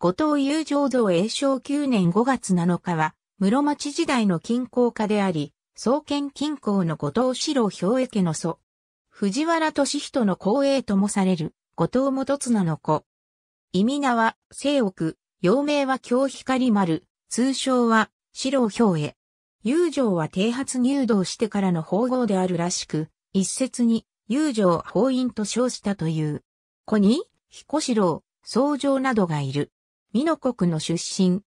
後藤雄醸造永正9年5月7日は、室町時代の近郊家であり、創建近郊の後藤四郎兵衛家の祖。藤原敏人の後衛ともされる、後藤元綱の子。意味名は、西奥、幼名は京光丸、通称は、四郎兵衛。友情は帝発入道してからの法号であるらしく、一説に、友情法院と称したという。子に、彦四郎、僧上などがいる。美濃国の出身。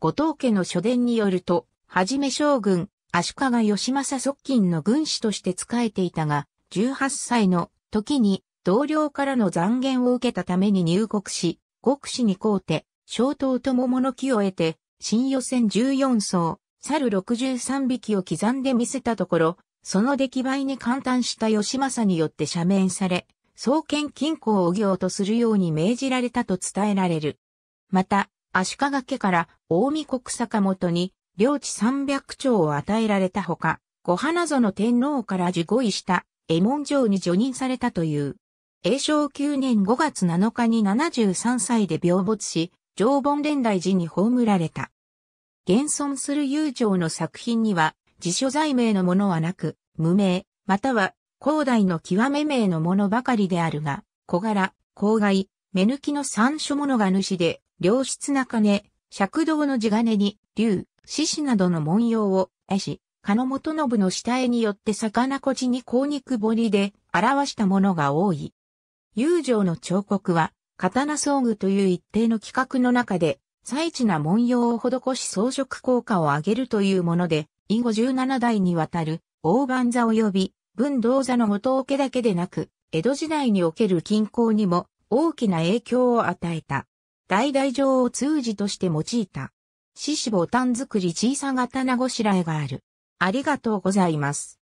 後藤家の書伝によると、はじめ将軍、足利義政側近の軍師として仕えていたが、18歳の時に同僚からの残言を受けたために入国し、国士に皇て、小刀と桃の木を得て、新予選14層、猿63匹を刻んで見せたところ、その出来栄えに感嘆した義政によって赦免され、創建金庫を行とするように命じられたと伝えられる。また、足利家から大見国坂本に領地300兆を与えられたほか、御花園天皇から受護位した江門城に除任されたという。永正9年5月7日に73歳で病没し、常盆連大寺に葬られた。現存する友情の作品には、辞書罪名のものはなく、無名、または、広大の極め名のものばかりであるが、小柄、公害、目抜きの三書物が主で、良質な金、尺道の地金に、竜、獅子などの文様を、絵師、鹿野元信の下絵によって魚こじに甲肉彫りで表したものが多い。友情の彫刻は、刀装具という一定の規格の中で、最地な文様を施し装飾効果を上げるというもので、以後17代にわたる、大番座及び、文道座の元藤けだけでなく、江戸時代における均衡にも大きな影響を与えた。大大上を通じとして用いた。獅子ボタン作り小さ型名ごしらえがある。ありがとうございます。